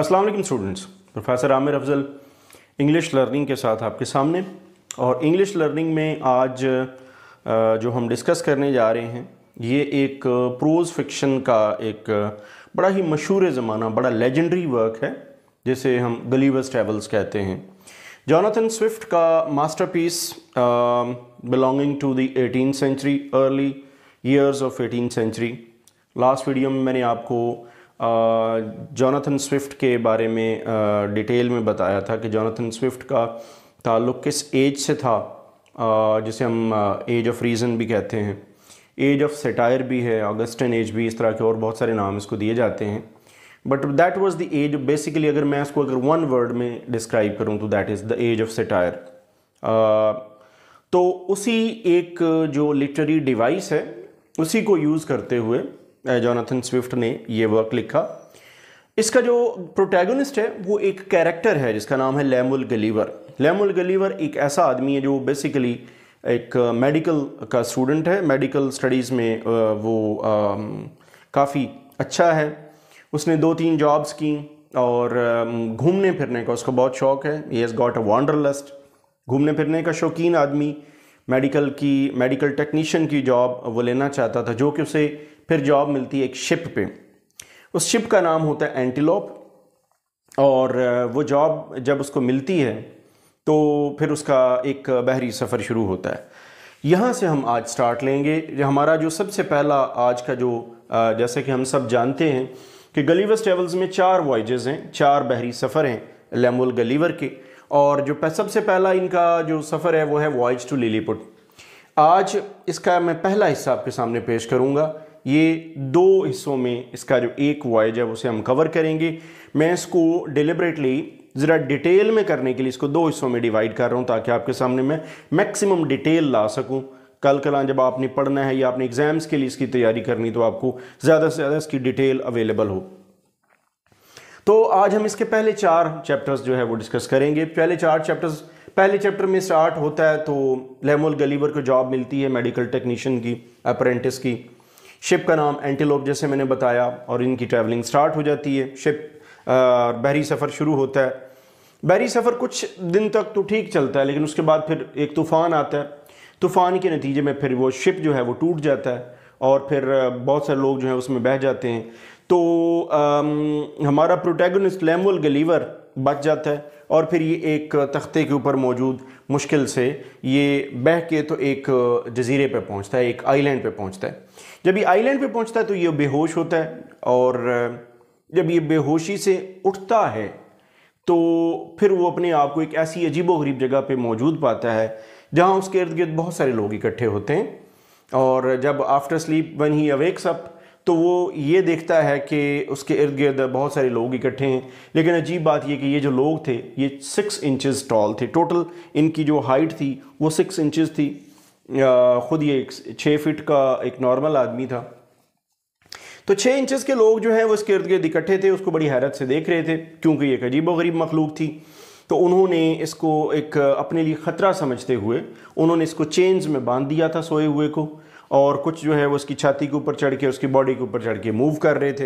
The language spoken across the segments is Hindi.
अस्सलाम वालेकुम students professor Aamir Afzal English learning के साथ आपके सामने और इंग्लिश लर्निंग में आज जो हम डिस्कस करने जा रहे हैं ये एक प्रोज फिक्शन का एक बड़ा ही मशहूर ज़माना बड़ा लेजेंडरी वर्क है जिसे हम गलीवर्स ट्रेवल्स कहते हैं जॉनाथन स्विफ्ट का masterpiece belonging to the eighteen century early years of eighteen century last video में मैंने आपको जॉनथन स्विफ्ट के बारे में डिटेल में बताया था कि जॉनथन स्विफ्ट का ताल्लुक़ किस एज से था जिसे हम एज ऑफ रीज़न भी कहते हैं एज ऑफ सेटायर भी है ऑगस्टन एज भी इस तरह के और बहुत सारे नाम इसको दिए जाते हैं but that was the age basically अगर मैं इसको अगर वन वर्ड में डिस्क्राइब करूँ तो that is the age of satire तो उसी एक जो लिटरी डिवाइस है उसी को यूज़ करते हुए जोनाथन स्विफ्ट ने ये वर्क लिखा इसका जो प्रोटैगनिस्ट है वो एक कैरेक्टर है जिसका नाम है लेमुल गलीवर लेमुल गलीवर एक ऐसा आदमी है जो बेसिकली एक मेडिकल का स्टूडेंट है मेडिकल स्टडीज़ में वो काफ़ी अच्छा है उसने दो तीन जॉब्स की और घूमने फिरने का उसको बहुत शौक है ही हैज़ गॉट अ वांडरलस्ट घूमने फिरने का शौकीन आदमी मेडिकल की मेडिकल टेक्नीशियन की जॉब वो लेना चाहता था जो कि उसे फिर जॉब मिलती है एक शिप पे उस शिप का नाम होता है एंटीलोप और वो जॉब जब उसको मिलती है तो फिर उसका एक बहरी सफ़र शुरू होता है यहाँ से हम आज स्टार्ट लेंगे हमारा जो सबसे पहला आज का जो जैसे कि हम सब जानते हैं कि गलीवर ट्रेवल्स में चार वॉयजेज़ हैं चार बहरी सफ़र हैं लेमुल गलीवर के और जो सबसे पहला इनका जो सफ़र है वो है वॉयज टू लिलीपुट आज इसका मैं पहला हिस्सा आपके सामने पेश करूँगा ये दो हिस्सों में इसका जो एक वॉयज है उसे हम कवर करेंगे मैं इसको डिलिबरेटली ज़रा डिटेल में करने के लिए इसको दो हिस्सों में डिवाइड कर रहा हूँ ताकि आपके सामने मैं मैक्सिमम डिटेल ला सकूँ कल कल जब आपने पढ़ना है या आपने एग्ज़ाम्स के लिए इसकी तैयारी करनी तो आपको ज़्यादा से ज़्यादा इसकी डिटेल अवेलेबल हो तो आज हम इसके पहले चार चैप्टर्स जो है वो डिस्कस करेंगे पहले चार चैप्टर्स पहले चैप्टर में स्टार्ट होता है तो लेमोल गलीवर को जॉब मिलती है मेडिकल टेक्नीशियन की अप्रेंटिस की शिप का नाम एंटीलोप जैसे मैंने बताया और इनकी ट्रैवलिंग स्टार्ट हो जाती है शिप बहरी सफ़र शुरू होता है बहरी सफ़र कुछ दिन तक तो ठीक चलता है लेकिन उसके बाद फिर एक तूफ़ान आता है तूफ़ान के नतीजे में फिर वो शिप जो है वो टूट जाता है और फिर बहुत सारे लोग जो हैं उसमें बह जाते हैं तो आम, हमारा प्रोटैगनिस्ट लैमुअल गलीवर बच जाता है और फिर ये एक तख्ते के ऊपर मौजूद मुश्किल से ये बह के तो एक जजीरे पे पहुंचता है एक आइलैंड पे पहुंचता है जब ये आइलैंड पे पहुंचता है तो ये बेहोश होता है और जब ये बेहोशी से उठता है तो फिर वो अपने आप को एक ऐसी अजीबोगरीब जगह पे मौजूद पाता है जहाँ उसके इर्द गिर्द बहुत सारे लोग इकट्ठे होते हैं और जब after sleep one he awakes up तो वो ये देखता है कि उसके इर्द गिर्द बहुत सारे लोग इकट्ठे हैं लेकिन अजीब बात यह कि ये जो लोग थे ये सिक्स इंचज़ टॉल थे टोटल इनकी जो हाइट थी वो सिक्स इंचज़ थी ख़ुद ये छः फिट का एक नॉर्मल आदमी था तो छः इंचज़ के लोग जो हैं वो इसके इर्द गिर्द इकट्ठे थे उसको बड़ी हैरत से देख रहे थे क्योंकि एक अजीब गरीब मखलूक थी तो उन्होंने इसको एक अपने लिए ख़तरा समझते हुए उन्होंने इसको चेंज में बांध दिया था सोए हुए को और कुछ जो है वो उसकी छाती के ऊपर चढ़ के उसकी बॉडी के ऊपर चढ़ के मूव कर रहे थे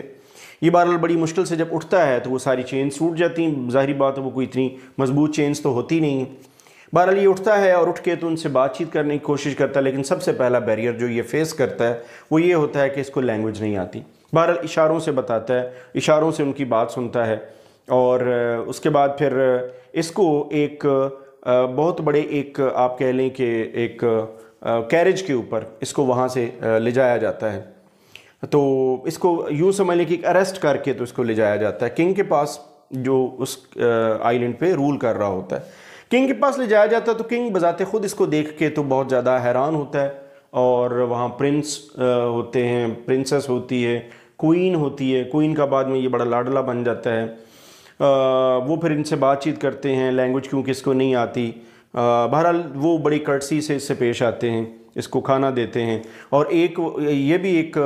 ये बहरल बड़ी मुश्किल से जब उठता है तो वो सारी चेन्स टूट जाती हैं जाहिर बात है वो कोई इतनी मजबूत चेन्स तो होती नहीं है बहरहाल ये उठता है और उठ के तो उनसे बातचीत करने की कोशिश करता है लेकिन सबसे पहला बैरियर जो ये फेस करता है वो ये होता है कि इसको लैंग्वेज नहीं आती बहरहाल इशारों से बताता है इशारों से उनकी बात सुनता है और उसके बाद फिर इसको एक बहुत बड़े एक आप कह लें कि एक कैरेज के ऊपर इसको वहाँ से ले जाया जाता है तो इसको यूँ समझ लें कि अरेस्ट करके तो इसको ले जाया जाता है किंग के पास जो उस आइलैंड पे रूल कर रहा होता है किंग के पास ले जाया जाता है तो किंग बजाते खुद इसको देख के तो बहुत ज़्यादा हैरान होता है और वहाँ प्रिंस होते हैं प्रिंसेस होती है क्वीन होती है क्वीन का बाद में ये बड़ा लाडला बन जाता है वो फिर इनसे बातचीत करते हैं लैंग्वेज क्योंकि इसको नहीं आती बहरहाल वो बड़ी कर्टसी से इससे पेश आते हैं इसको खाना देते हैं और एक ये भी एक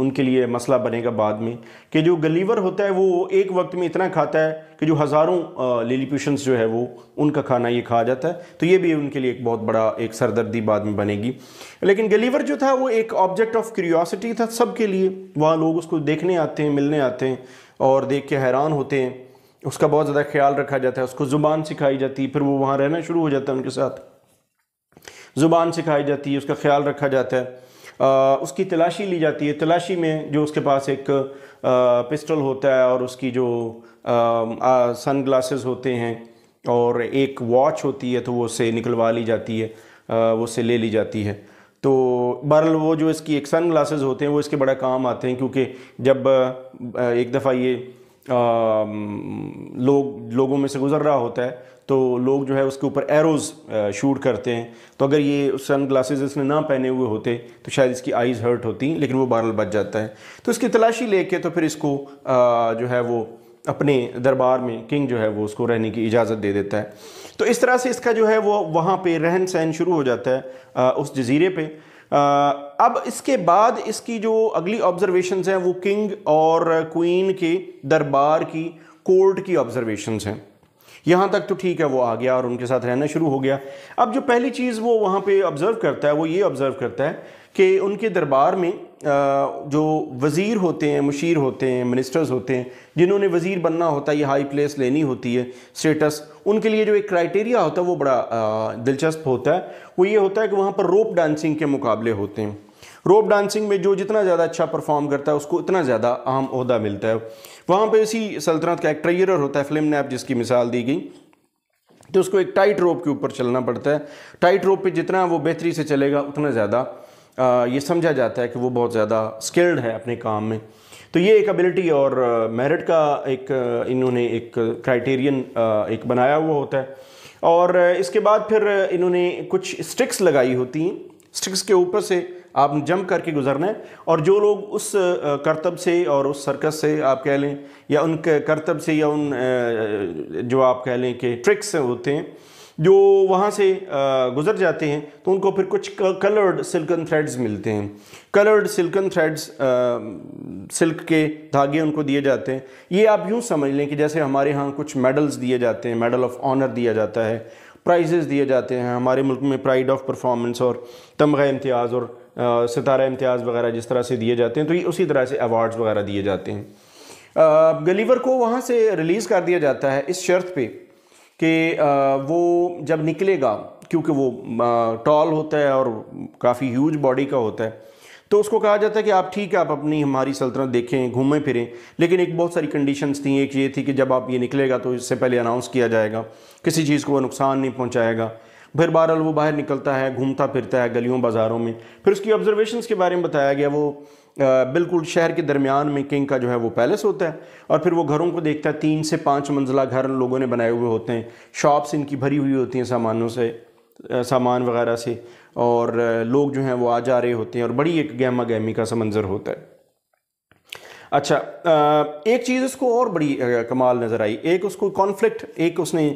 उनके लिए मसला बनेगा बाद में कि जो गलीवर होता है वो एक वक्त में इतना खाता है कि जो हज़ारों लिलीप्यूशंस जो है वो उनका खाना ये खा जाता है तो ये भी उनके लिए एक बहुत बड़ा एक सरदर्दी बाद में बनेगी लेकिन गलीवर जो था वो एक ऑब्जेक्ट ऑफ क्यूरियासिटी था सब लिए वहाँ लोग उसको देखने आते हैं मिलने आते हैं और देख के हैरान होते हैं उसका बहुत ज़्यादा ख्याल रखा जाता है उसको ज़ुबान सिखाई जाती है फिर वो वहाँ रहना शुरू हो जाता है उनके साथ ज़ुबान सिखाई जाती है उसका ख्याल रखा जाता है आ, उसकी तलाशी ली जाती है तलाशी में जो उसके पास एक आ, पिस्टल होता है और उसकी जो सन ग्लासेस होते हैं और एक वॉच होती है तो वो उससे निकलवा ली जाती है आ, वो उससे ले ली जाती है तो बहरल वो जो इसकी एक सन ग्लासेस होते हैं वो इसके बड़ा काम आते हैं क्योंकि जब एक दफ़ा ये लोग लोगों में से गुजर रहा होता है तो लोग जो है उसके ऊपर एरोज शूट करते हैं तो अगर ये सन ग्लासेज इसने ना पहने हुए होते तो शायद इसकी आइज़ हर्ट होती लेकिन वो बारल बच जाता है तो इसकी तलाशी लेके तो फिर इसको आ, जो है वो अपने दरबार में किंग जो है वो उसको रहने की इजाज़त दे देता है तो इस तरह से इसका जो है वो वहाँ पे रहन सहन शुरू हो जाता है आ, उस जजीरे पर अब इसके बाद इसकी जो अगली ऑब्जर्वेशन हैं वो किंग और क्वीन के दरबार की कोर्ट की ऑब्जर्वेशन हैं यहाँ तक तो ठीक है वो आ गया और उनके साथ रहना शुरू हो गया अब जो पहली चीज़ वो वहाँ पे ऑब्ज़र्व करता है वो ये ऑब्ज़र्व करता है कि उनके दरबार में जो वज़ीर होते हैं मुशीर होते हैं मिनिस्टर्स होते हैं जिन्होंने वज़ीर बनना होता है या हाई प्लेस लेनी होती है स्टेटस उनके लिए जो एक क्राइटेरिया होता है वो बड़ा दिलचस्प होता है वो ये होता है कि वहाँ पर रोप डांसिंग के मुकाबले होते हैं रोप डांसिंग में जो जितना ज़्यादा अच्छा परफॉर्म करता है उसको उतना ज़्यादा अहम अहदा मिलता है वहाँ पर इसी सल्तनत का एक ट्रेयर होता है फिल्म नैप जिसकी मिसाल दी गई तो उसको एक टाइट रोप के ऊपर चलना पड़ता है टाइट रोप पे जितना वो बेहतरी से चलेगा उतना ज़्यादा ये समझा जाता है कि वो बहुत ज़्यादा स्किल्ड है अपने काम में तो ये एक एबिलिटी और मेरिट का एक इन्होंने एक क्राइटेरियन एक बनाया हुआ होता है और इसके बाद फिर इन्होंने कुछ स्टिक्स लगाई होती हैं स्टिक्स के ऊपर से आप जंप करके गुजरना है और जो लोग उस करतब से और उस सर्कस से आप कह लें या उन करतब से या उन जो आप कह लें कि ट्रिक्स होते हैं जो वहाँ से गुजर जाते हैं तो उनको फिर कुछ कलर्ड सिल्कन थ्रेड्स मिलते हैं कलर्ड सिल्कन थ्रेड्स सिल्क के धागे उनको दिए जाते हैं ये आप यूँ समझ लें कि जैसे हमारे यहाँ कुछ मेडल्स दिए जाते हैं मेडल ऑफ़ ऑनर दिया जाता है प्राइजेज़ दिए जाते हैं हमारे मुल्क में प्राइड ऑफ परफॉर्मेंस और तमगा इम्तियाज़ और आ, सितारा इम्तियाज़ वगैरह जिस तरह से दिए जाते हैं तो ये उसी तरह से अवार्ड्स वगैरह दिए जाते हैं गलीवर को वहाँ से रिलीज़ कर दिया जाता है इस शर्त पे कि वो जब निकलेगा क्योंकि वो टॉल होता है और काफ़ी ह्यूज बॉडी का होता है तो उसको कहा जाता है कि आप ठीक है आप अपनी हमारी सल्तनत देखें घूमें फिरें लेकिन एक बहुत सारी कंडीशंस थी एक ये थी कि जब आप ये निकलेगा तो इससे पहले अनाउंस किया जाएगा किसी चीज़ को वो नुकसान नहीं पहुंचाएगा फिर बहरहाल वो बाहर निकलता है घूमता फिरता है गलियों बाज़ारों में फिर उसकी ऑब्ज़रवेशन के बारे में बताया गया वो बिल्कुल शहर के दरमियान में किंग का जो है वो पैलेस होता है और फिर वो घरों को देखता है तीन से पाँच मंजिला घर लोगों ने बनाए हुए होते हैं शॉप्स इनकी भरी हुई होती हैं सामानों से सामान वगैरह से और लोग जो हैं वो आ जा रहे होते हैं और बड़ी एक गहमा गहमी का समंजर होता है अच्छा एक चीज़ उसको और बड़ी कमाल नज़र आई एक उसको कॉन्फ्लिक्ट एक उसने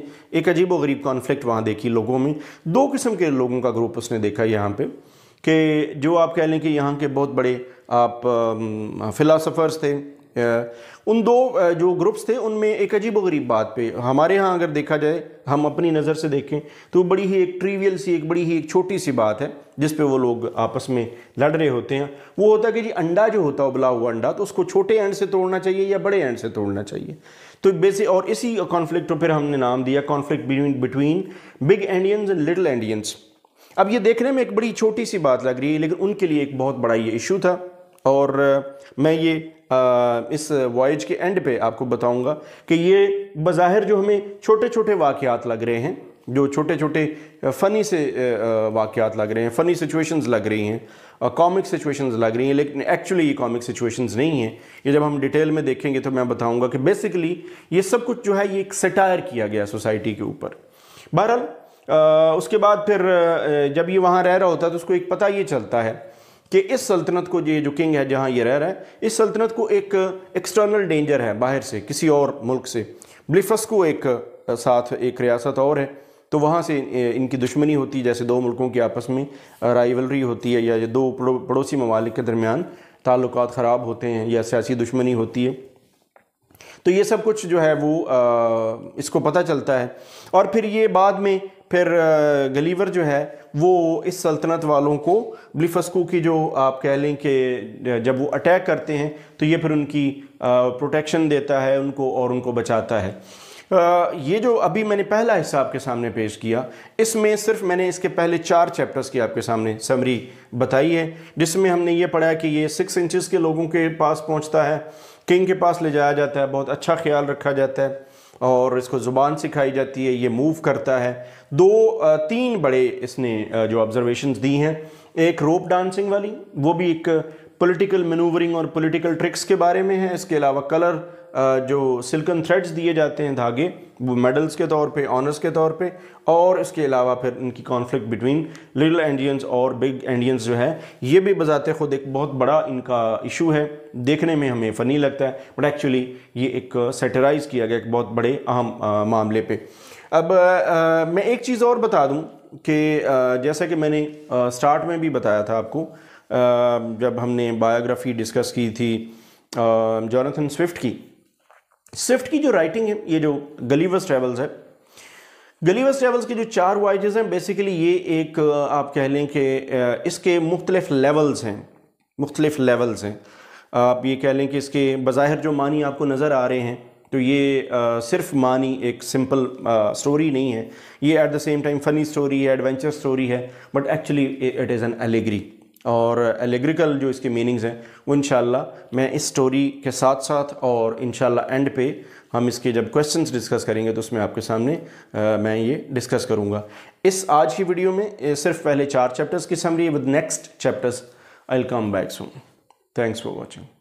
एक अजीब व गरीब कॉन्फ्लिक्ट वहाँ देखी लोगों में दो किस्म के लोगों का ग्रुप उसने देखा यहाँ पे कि जो आप कह लें कि यहाँ के बहुत बड़े आप फ़िलासफ़र्स थे उन दो जो ग्रुप्स थे उनमें एक अजीब गरीब बात पे हमारे यहाँ अगर देखा जाए हम अपनी नज़र से देखें तो बड़ी ही एक ट्रीवियल सी एक बड़ी ही एक छोटी सी बात है जिस पे वो लोग आपस में लड़ रहे होते हैं वो होता है कि जी अंडा जो होता है उबला हुआ अंडा तो उसको छोटे एंड से तोड़ना चाहिए या बड़े एंड से तोड़ना चाहिए तो बेसिक और इसी कॉन्फ्लिक्ट को फिर हमने नाम दिया conflict between big Indians and little Indians अब ये देखने में एक बड़ी छोटी सी बात लग रही है लेकिन उनके लिए एक बहुत बड़ा ये इशू था और मैं ये आ, इस वॉयज के एंड पे आपको बताऊंगा कि ये बाहिर जो हमें छोटे छोटे वाक़ात लग रहे हैं जो छोटे छोटे फ़नी से वाक़ात लग रहे हैं फ़नी सिचुएशंस लग रही हैं कॉमिक सिचुएशंस लग रही हैं लेकिन एक्चुअली ये कॉमिक सिचुएशंस नहीं हैं ये जब हम डिटेल में देखेंगे तो मैं बताऊंगा कि बेसिकली ये सब कुछ जो है ये एक सटायर किया गया सोसाइटी के ऊपर बहरहाल उसके बाद फिर जब ये वहाँ रह रहा होता है तो उसको एक पता ये चलता है कि इस सल्तनत को ये जो किंग है जहाँ ये रह रहा है इस सल्तनत को एक एक्सटर्नल डेंजर है बाहर से किसी और मुल्क से ब्लिफस को एक साथ एक रियासत और है तो वहाँ से इनकी दुश्मनी होती है जैसे दो मुल्कों की आपस में राइवलरी होती है या दो पड़ोसी ममालिक के दरमियान ताल्लुक ख़राब होते हैं या सियासी दुश्मनी होती है तो ये सब कुछ जो है वो आ, इसको पता चलता है और फिर ये बाद में फिर गलीवर जो है वो इस सल्तनत वालों को ब्लिफस्कू की जो आप कह लें कि जब वो अटैक करते हैं तो ये फिर उनकी प्रोटेक्शन देता है उनको और उनको बचाता है ये जो अभी मैंने पहला हिस्सा आपके सामने पेश किया इसमें सिर्फ मैंने इसके पहले चार चैप्टर्स की आपके सामने समरी बताई है जिसमें हमने ये पढ़ा कि ये सिक्स इंचज़ के लोगों के पास पहुँचता है किंग के पास ले जाया जाता है बहुत अच्छा ख्याल रखा जाता है और इसको ज़ुबान सिखाई जाती है ये मूव करता है दो तीन बड़े इसने जो ऑब्जर्वेशन दी हैं एक रोप डांसिंग वाली वो भी एक पॉलिटिकल मनूवरिंग और पॉलिटिकल ट्रिक्स के बारे में है इसके अलावा कलर जो सिल्कन थ्रेड्स दिए जाते हैं धागे वो मेडल्स के तौर पे ऑनर्स के तौर पे और इसके अलावा फिर इनकी कॉन्फ्लिक्ट बिटवीन लिटिल इंडियंस और बिग इंडियंस जो है ये भी बजाते खुद एक बहुत बड़ा इनका इशू है देखने में हमें फ़नी लगता है बट एक्चुअली ये एक सेटराइज़ किया गया एक बहुत बड़े अहम मामले पर अब आ, मैं एक चीज़ और बता दूँ कि जैसा कि मैंने आ, स्टार्ट में भी बताया था आपको आ, जब हमने बायोग्राफी डिस्कस की थी जॉनथन स्विफ्ट की स्विफ्ट की जो राइटिंग है ये जो गलीवस ट्रेवल्स है गलीवस ट्रेवल्स के जो चार वाइजेस हैं बेसिकली ये एक आप कह लें कि इसके मुख्तलिफ लेवल्स हैं मुख्तलिफ लेवल्स हैं आप ये कह लें कि इसके बज़ाहिर जो मानी आपको नज़र आ रहे हैं तो ये आ, सिर्फ मानी एक सिंपल स्टोरी नहीं है ये at the same time funny story है एडवेंचर स्टोरी है but actually it is an allegory और एलेग्रिकल जो इसके मीनिंग्स हैं वो इन मैं इस स्टोरी के साथ साथ और इन एंड पे हम इसके जब क्वेश्चंस डिस्कस करेंगे तो उसमें आपके सामने आ, मैं ये डिस्कस करूँगा इस आज की वीडियो में सिर्फ पहले चार चैप्टर्स की summary with next chapters I come back soon thanks for watching